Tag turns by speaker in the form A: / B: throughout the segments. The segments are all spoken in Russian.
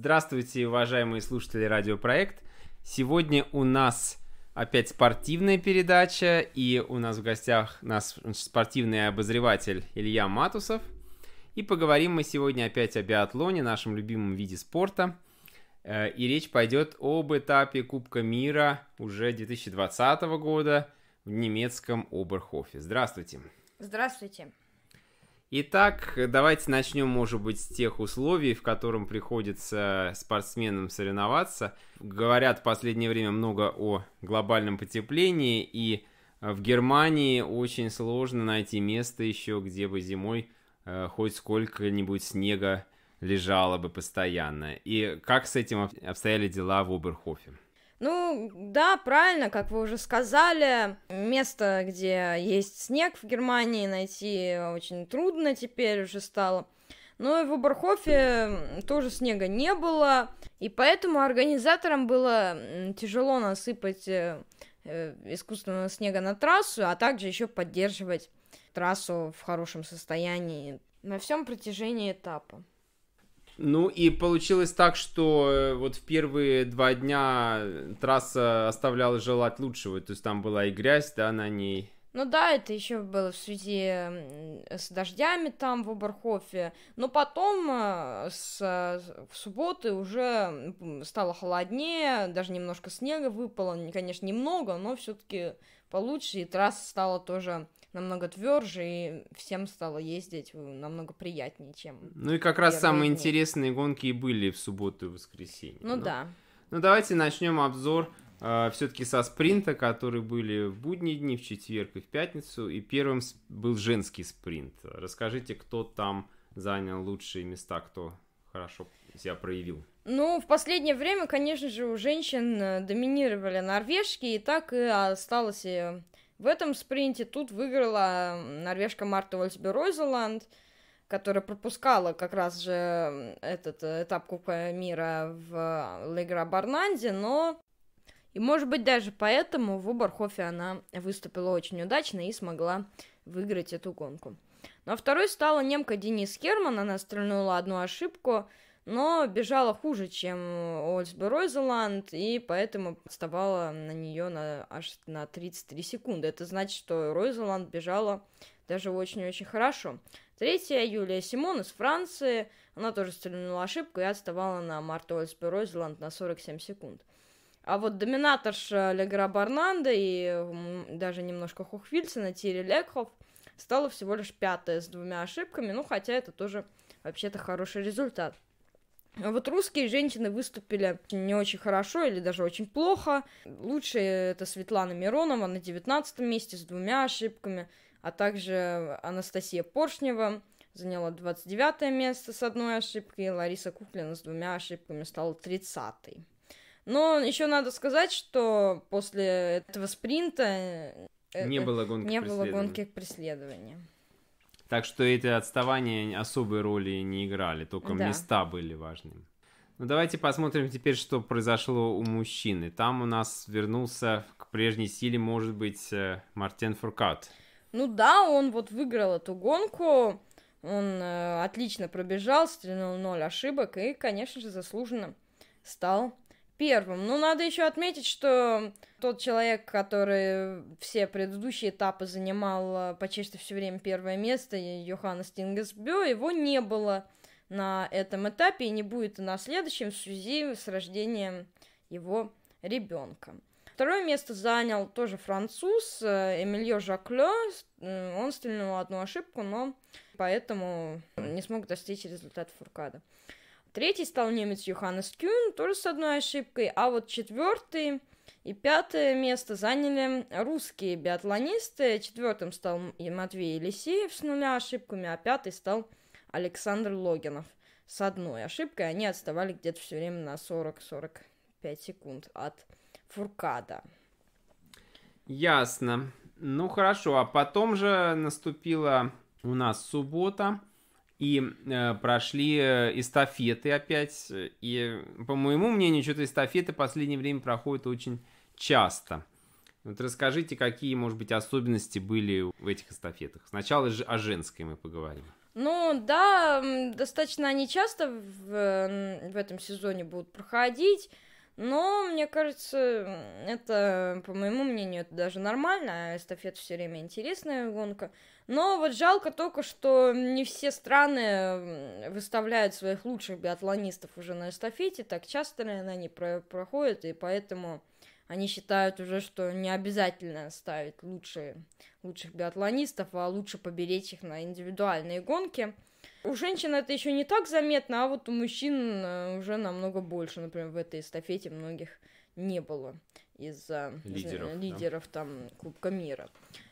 A: Здравствуйте, уважаемые слушатели радиопроект. Сегодня у нас опять спортивная передача, и у нас в гостях нас спортивный обозреватель Илья Матусов. И поговорим мы сегодня опять о биатлоне, нашем любимом виде спорта. Э, и речь пойдет об этапе Кубка мира уже 2020 года в немецком Оберхофе. Здравствуйте.
B: Здравствуйте.
A: Итак, давайте начнем, может быть, с тех условий, в котором приходится спортсменам соревноваться. Говорят в последнее время много о глобальном потеплении, и в Германии очень сложно найти место еще, где бы зимой э, хоть сколько-нибудь снега лежало бы постоянно. И как с этим обстояли дела в Оберхофе?
B: Ну, да, правильно, как вы уже сказали, место, где есть снег в Германии, найти очень трудно теперь уже стало. Но и в Оберхофе тоже снега не было, и поэтому организаторам было тяжело насыпать э, э, искусственного снега на трассу, а также еще поддерживать трассу в хорошем состоянии на всем протяжении этапа.
A: Ну и получилось так, что э, вот в первые два дня э, трасса оставляла желать лучшего. То есть там была и грязь, да, на ней.
B: Ну да, это еще было в связи с дождями там в Оберхофе. Но потом э, с, в субботы уже стало холоднее, даже немножко снега выпало. Конечно, немного, но все-таки получше. И трасса стала тоже намного тверже, и всем стало ездить э, намного приятнее, чем... Ну и как раз самые дни.
A: интересные гонки и были в субботу и воскресенье. Ну, ну да. Ну давайте начнем обзор э, все-таки со спринта, которые были в будние дни, в четверг и в пятницу. И первым был женский спринт. Расскажите, кто там занял лучшие места, кто хорошо себя проявил.
B: Ну, в последнее время, конечно же, у женщин э, доминировали норвежки, и так и осталось э, в этом спринте тут выиграла норвежка Марта Вольсбе Ройзеланд, которая пропускала как раз же этот э, этап Кубка мира в э, Легра Барнанде, но и, может быть, даже поэтому в Уборхофе она выступила очень удачно и смогла выиграть эту гонку. На ну, второй стала немка Денис Херман, она стрельнула одну ошибку – но бежала хуже, чем Ольсбе Ройзеланд, и поэтому отставала на нее на, аж на 33 секунды. Это значит, что Ройзеланд бежала даже очень-очень хорошо. Третья Юлия Симон из Франции, она тоже стрельнула ошибку и отставала на Марту Ольсбе Ройзеланд на 47 секунд. А вот доминаторша Легра Барнанда и даже немножко Хухвильсона Тири Лекхов стала всего лишь пятая с двумя ошибками, ну хотя это тоже вообще-то хороший результат. А вот русские женщины выступили не очень хорошо или даже очень плохо. Лучше это Светлана Миронова на 19 месте с двумя ошибками, а также Анастасия Поршнева заняла 29 место с одной ошибкой, Лариса Куклина с двумя ошибками стала 30 -й. Но еще надо сказать, что после этого спринта не было гонки, не было гонки к преследованию.
A: Так что эти отставания особой роли не играли, только да. места были важными. Ну давайте посмотрим теперь, что произошло у мужчины. Там у нас вернулся к прежней силе, может быть, э, Мартин Фуркат.
B: Ну да, он вот выиграл эту гонку, он э, отлично пробежал, стрельнул ноль ошибок и, конечно же, заслуженно стал первым. Ну, надо еще отметить, что тот человек, который все предыдущие этапы занимал э, почти все время первое место, Йоханнес Тингесбё, его не было на этом этапе и не будет и на следующем в связи с рождением его ребенка. Второе место занял тоже француз э, Эмильо Жакле. Он стрельнул одну ошибку, но поэтому не смог достичь результата Фуркада. Третий стал немец Йоханнес Кюн, тоже с одной ошибкой. А вот четвертый и пятое место заняли русские биатлонисты. Четвертым стал и Матвей Елисеев с нуля ошибками, а пятый стал Александр Логинов с одной ошибкой. Они отставали где-то все время на 40-45 секунд от Фуркада.
A: Ясно. Ну хорошо, а потом же наступила у нас суббота и э, прошли э, эстафеты опять. И, по моему мнению, что-то эстафеты в последнее время проходят очень часто. Вот расскажите, какие, может быть, особенности были в этих эстафетах. Сначала же о женской мы поговорим.
B: Ну да, достаточно они часто в, э, в этом сезоне будут проходить. Но, мне кажется, это, по моему мнению, это даже нормально. А Эстафет все время интересная гонка. Но вот жалко только, что не все страны выставляют своих лучших биатлонистов уже на эстафете. Так часто, наверное, они про проходят, и поэтому они считают уже, что не обязательно ставить лучшие, лучших биатлонистов, а лучше поберечь их на индивидуальные гонки – у женщин это еще не так заметно, а вот у мужчин э, уже намного больше. Например, в этой эстафете многих не было из-за лидеров, э, лидеров да. там Кубка мира.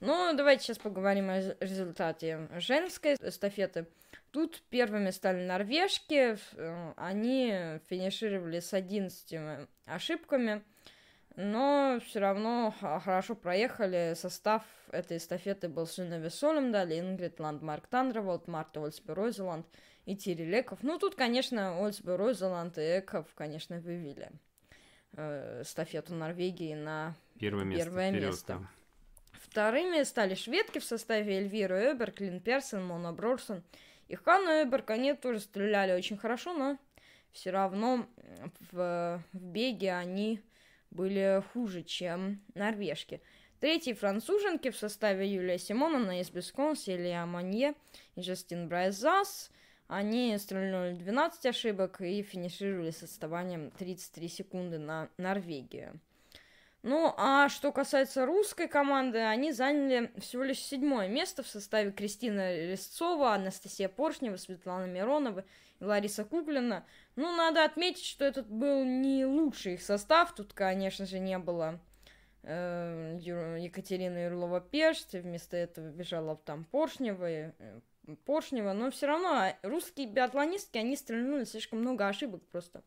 B: Но давайте сейчас поговорим о результате женской эстафеты. Тут первыми стали норвежки, э, они финишировали с 11 ошибками но все равно хорошо проехали. Состав этой эстафеты был Сынови Солемдаль, Ингрид Ландмарк Тандерволд, Марта Ольсбер Ройзеланд и Тири Леков. Ну, тут, конечно, Ольсбер Ройзеланд и Эков, конечно, вывели э, эстафету Норвегии на первое место. Первое место. Вторыми стали шведки в составе Эльвира Эбер, Клин Персон, Мона Брорсон и Ханна Эберг. Они тоже стреляли очень хорошо, но все равно в, в беге они были хуже, чем норвежки. Третьи француженки в составе Юлия Симоновна из Бескон, Селия Манье и Жастин Брайзас. Они стрельнули 12 ошибок и финишировали с отставанием 33 секунды на Норвегию. Ну, а что касается русской команды, они заняли всего лишь седьмое место в составе Кристины Резцова, Анастасия Поршнева, Светлана Миронова и Лариса Куклина. Ну, надо отметить, что этот был не лучший их состав. Тут, конечно же, не было э, Екатерины Юрлова-Пешти. Вместо этого бежала там Поршнева, и, э, Поршнева. Но все равно а, русские биатлонистки, они стрельнули слишком много ошибок просто.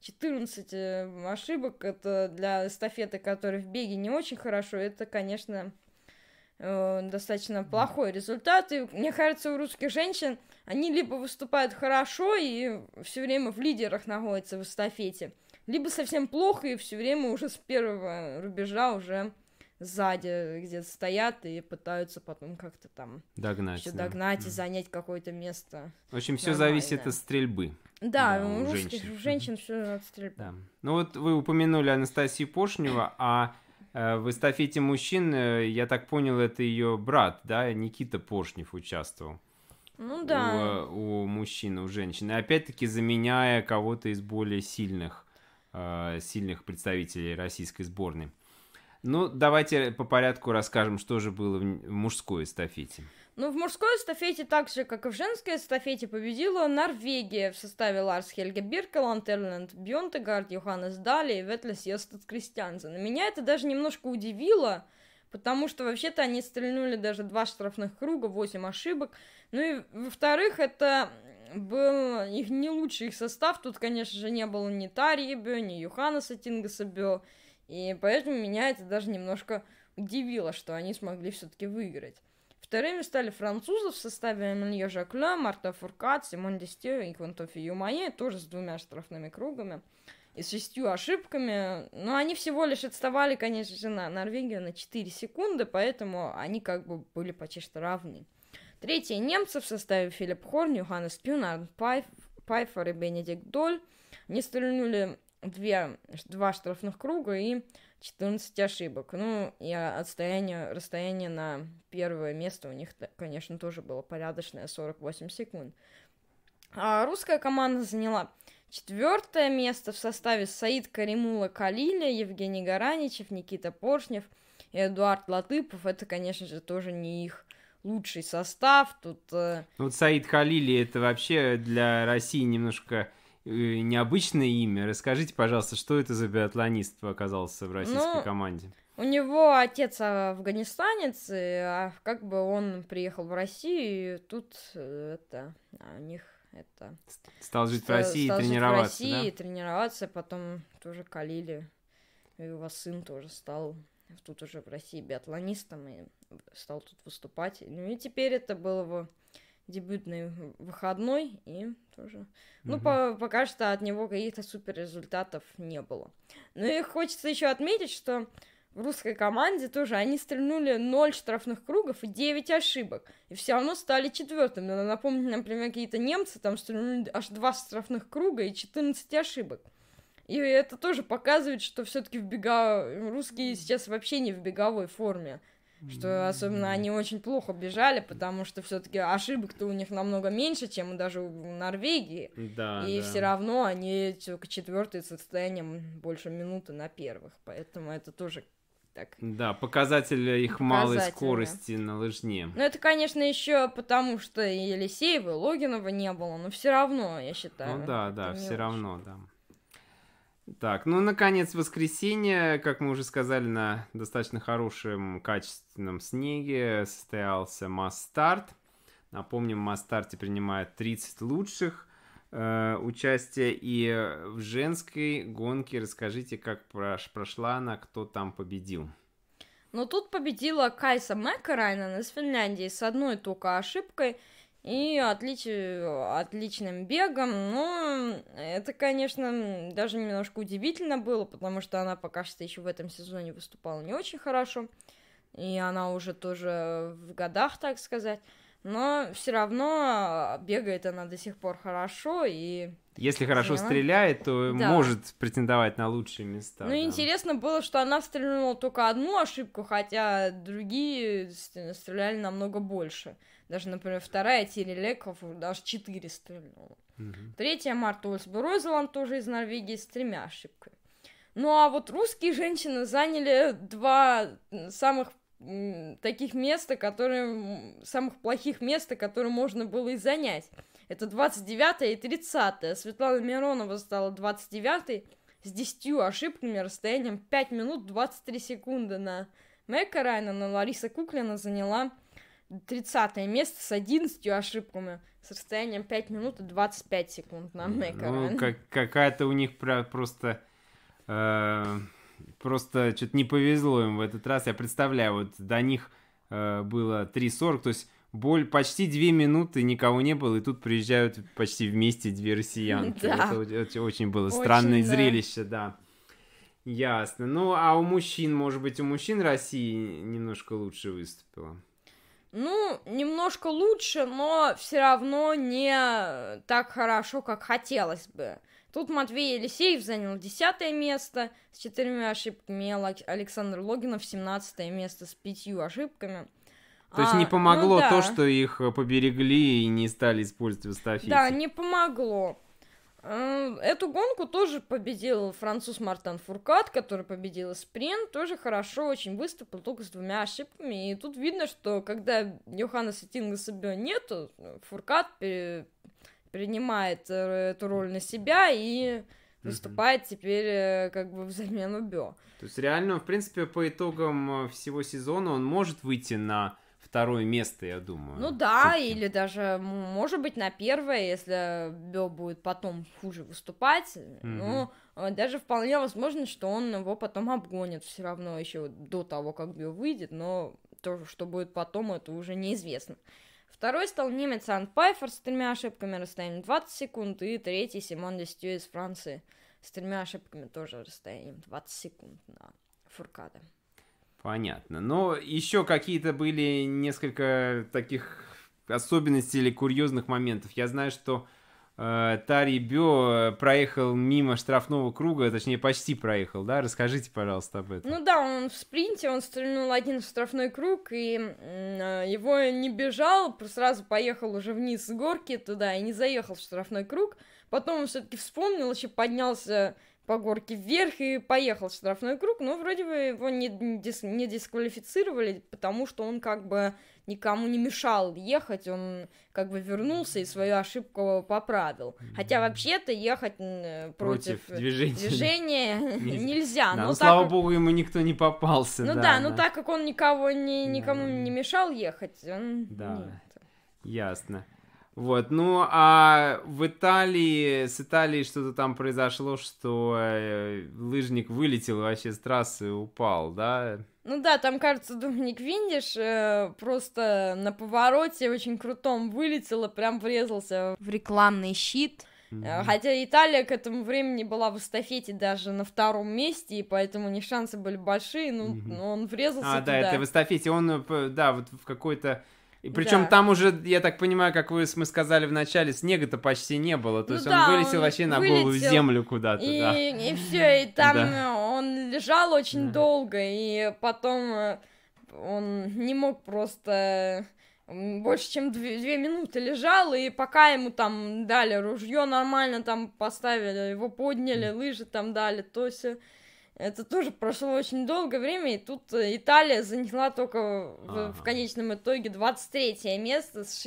B: 14 э, ошибок, это для эстафеты, которая в беге не очень хорошо, это, конечно, э, достаточно плохой результат. И мне кажется, у русских женщин они либо выступают хорошо и все время в лидерах находятся в эстафете, либо совсем плохо и все время уже с первого рубежа уже сзади где-то стоят и пытаются потом как-то там догнать, да. догнать и занять какое-то место. В общем, все зависит от стрельбы. Да, да у, у женщин. женщин все от стрельбы. Да.
A: Ну вот вы упомянули Анастасию Пошнева, а э, в эстафете мужчин, э, я так понял, это ее брат, да, Никита Пошнев участвовал.
B: Ну да. У,
A: э, у мужчин, у женщин. И опять-таки заменяя кого-то из более сильных, сильных представителей российской сборной. Ну, давайте по порядку расскажем, что же было в мужской эстафете.
B: Но ну, в мужской эстафете, так же, как и в женской эстафете, победила Норвегия в составе Ларс Хельге Биркеланд, Эрленд Бьонтегард, Йоханнес Дали и Ветлес Йестед Кристиансен. Меня это даже немножко удивило, потому что вообще-то они стрельнули даже два штрафных круга, восемь ошибок. Ну и, во-вторых, это был их не лучший их состав. Тут, конечно же, не было ни Тарии Бё, ни Юханаса Тингаса Бё. И поэтому меня это даже немножко удивило, что они смогли все-таки выиграть. Вторыми стали французы в составе Эмилье Жакле, Марта Фуркат, Симон Дестео и Квантофи Юмае, тоже с двумя штрафными кругами и с шестью ошибками. Но они всего лишь отставали, конечно же, на Норвегию на 4 секунды, поэтому они как бы были почти что равны. Третье немцы в составе Филипп Хорн, Юханес Пюн, Арн Пайф, Пайфер и Бенедикт Доль не стрельнули две два штрафных круга и 14 ошибок. Ну, и отстояние, расстояние на первое место у них, конечно, тоже было порядочное, 48 секунд. А русская команда заняла четвертое место в составе Саид Каримула Калиля, Евгений Гараничев, Никита Поршнев и Эдуард Латыпов. Это, конечно же, тоже не их лучший состав. Тут... Э,
A: ну, вот Саид Халили, это вообще для России немножко Э, необычное имя. Расскажите, пожалуйста, что это за биатлонист оказался в российской ну, команде?
B: У него отец а, афганистанец, и, а как бы он приехал в Россию, и тут э, это а, у них это... Стал жить в России и тренироваться, жить в России да? и тренироваться, потом тоже калили. И его сын тоже стал тут уже в России биатлонистом и стал тут выступать. Ну и теперь это было бы дебютный выходной, и тоже... Угу. Ну, по пока что от него каких-то супер результатов не было. Ну и хочется еще отметить, что в русской команде тоже они стрельнули 0 штрафных кругов и 9 ошибок. И все равно стали четвертым. Надо напомнить, например, какие-то немцы там стрельнули аж 2 штрафных круга и 14 ошибок. И это тоже показывает, что все-таки в бега... русские сейчас вообще не в беговой форме что особенно они очень плохо бежали, потому что все-таки ошибок-то у них намного меньше, чем даже у Норвегии. Да. И да. все равно они только четвертые с отстоянием больше минуты на первых, поэтому это тоже так.
A: Да, показатель их показатель, малой скорости да. на лыжне.
B: Ну, это, конечно, еще потому, что и Елисеева, и Логинова не было, но все равно, я считаю. Ну да, да, все
A: равно, да. Так, ну, наконец, воскресенье, как мы уже сказали, на достаточно хорошем, качественном снеге состоялся масс-старт. Напомним, масс-старте принимает 30 лучших э, участия. И в женской гонке расскажите, как прош прошла она, кто там победил.
B: Ну тут победила Кайса Мэкарайнен из Финляндии с одной только ошибкой – и отлич... отличным бегом. Но это, конечно, даже немножко удивительно было, потому что она пока что еще в этом сезоне выступала не очень хорошо. И она уже тоже в годах, так сказать. Но все равно а, бегает она до сих пор хорошо и
A: если хорошо Поняла. стреляет, то да. может претендовать на лучшие места. Ну, да. интересно
B: было, что она стрельнула только одну ошибку, хотя другие стреляли намного больше. Даже, например, вторая Тири Леков даже четыре стрельнула. Угу. Третья Марта Ольсбе Розеланд тоже из Норвегии с тремя ошибками. Ну, а вот русские женщины заняли два самых таких места, которые... самых плохих места, которые можно было и занять. Это 29 и 30. Светлана Миронова стала 29 с 10 ошибками, расстоянием 5 минут 23 секунды на Мэка Райна. Райнана. Лариса Куклина заняла 30 место с 11 ошибками с расстоянием 5 минут и 25 секунд на Мэка Ну, как,
A: какая-то у них про просто... Э просто что-то не повезло им в этот раз. Я представляю, вот до них э, было 3.40, то есть боль почти две минуты никого не было, и тут приезжают почти вместе две россиянки. Да. Это очень было очень, странное да. зрелище, да. Ясно. Ну, а у мужчин, может быть, у мужчин России немножко лучше выступила?
B: Ну, немножко лучше, но все равно не так хорошо, как хотелось бы. Тут Матвей Елисеев занял десятое место с четырьмя ошибками, Александр Логинов 17 место с пятью ошибками.
A: То а, есть не а, ну помогло ну, да. то, что их поберегли и не стали использовать в эстафете. Да, не
B: помогло. Э, эту гонку тоже победил француз Мартан Фуркат, который победил спринт, тоже хорошо очень выступил, только с двумя ошибками. И тут видно, что когда Йоханнеса Сетинга себе нету, Фуркат пере... принимает э, эту роль на себя и выступает угу. теперь э, как бы в замену Бё.
A: То есть реально, в принципе, по итогам всего сезона он может выйти на второе место, я думаю. Ну
B: да, все или даже, может быть, на первое, если Бё будет потом хуже выступать. Mm-hmm. Ну, но а, даже вполне возможно, что он его потом обгонит все равно еще до того, как Бё выйдет, но то, что будет потом, это уже неизвестно. Второй стал немец Ан Пайфер с тремя ошибками расстоянием 20 секунд, и третий Симон Дестю из Франции с тремя ошибками тоже расстоянием 20 секунд на Фуркада.
A: Понятно. Но еще какие-то были несколько таких особенностей или курьезных моментов. Я знаю, что э, Тари Бё э, проехал мимо штрафного круга, точнее, почти проехал, да? Расскажите, пожалуйста, об этом.
B: Ну да, он в спринте, он стрельнул один в штрафной круг, и э, его не бежал, сразу поехал уже вниз с горки туда и не заехал в штрафной круг. Потом он все-таки вспомнил, еще поднялся по горке вверх и поехал штрафной круг, но вроде бы его не, дис, не дисквалифицировали, потому что он как бы никому не мешал ехать, он как бы вернулся и свою ошибку поправил. Хотя вообще-то ехать против, против движения, движения нельзя. Да, но ну, ну, так слава как...
A: богу, ему никто не попался. Ну да, да но ну так
B: как он никого не, никому да. не мешал ехать, он... Да, нет.
A: ясно. Вот, ну а в Италии, с Италией что-то там произошло, что э, лыжник вылетел вообще с трассы, упал, да?
B: Ну да, там, кажется, Доминик Виндиш э, просто на повороте очень крутом вылетел и прям врезался в рекламный щит. Mm-hmm. Хотя Италия к этому времени была в эстафете даже на втором месте, и поэтому не шансы были большие, но, ну, mm-hmm. но он врезался. А, туда. да, это в
A: эстафете он, э, да, вот в какой-то и причем да. там уже, я так понимаю, как вы мы сказали в начале, снега-то почти не было. То ну, есть да, он вылетел он вообще на вылетел, голую землю куда-то. И, да.
B: и все, и там да. он лежал очень да. долго, и потом э, он не мог просто больше чем две, две минуты лежал, и пока ему там дали ружье нормально, там поставили, его подняли, лыжи там дали, то есть. Это тоже прошло очень долгое время, и тут э, Италия заняла только ага. в, конечном итоге 23 место с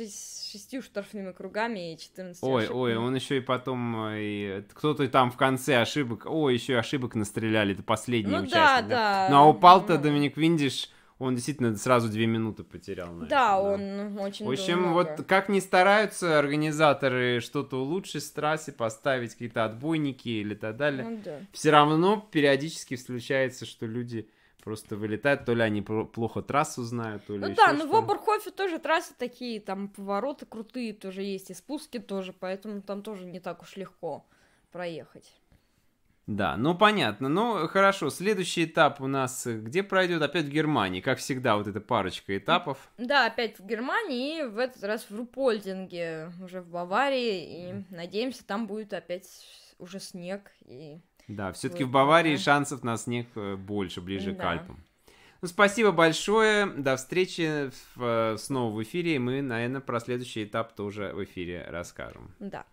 B: шестью штрафными кругами и 14 Ой, ошибками. ой, он
A: еще и потом... Э, и, кто-то там в конце ошибок... ой, еще и ошибок настреляли, это последний ну, участник. Да, да. да. Ну а упал-то ну... Доминик Виндиш он действительно сразу две минуты потерял. Наверное, да,
B: да, он ну, очень В общем, много. вот
A: как ни стараются организаторы что-то улучшить с трассы, поставить какие-то отбойники или так далее, ну, да. все равно периодически случается, что люди просто вылетают, то ли они плохо трассу знают, то ли Ну да, но ну, в
B: Оберхофе тоже трассы такие, там повороты крутые тоже есть, и спуски тоже, поэтому там тоже не так уж легко проехать.
A: Да, ну понятно. Ну хорошо, следующий этап у нас э, где пройдет? Опять в Германии, как всегда, вот эта парочка этапов.
B: Да, опять в Германии, и в этот раз в Рупольдинге, уже в Баварии, и надеемся, там будет опять уже снег. И...
A: Да, все-таки в Баварии да. шансов на снег э, больше, ближе да. к Альпам. Ну, спасибо большое, до встречи в, э, снова в эфире, и мы, наверное, про следующий этап тоже в эфире расскажем.
B: Да.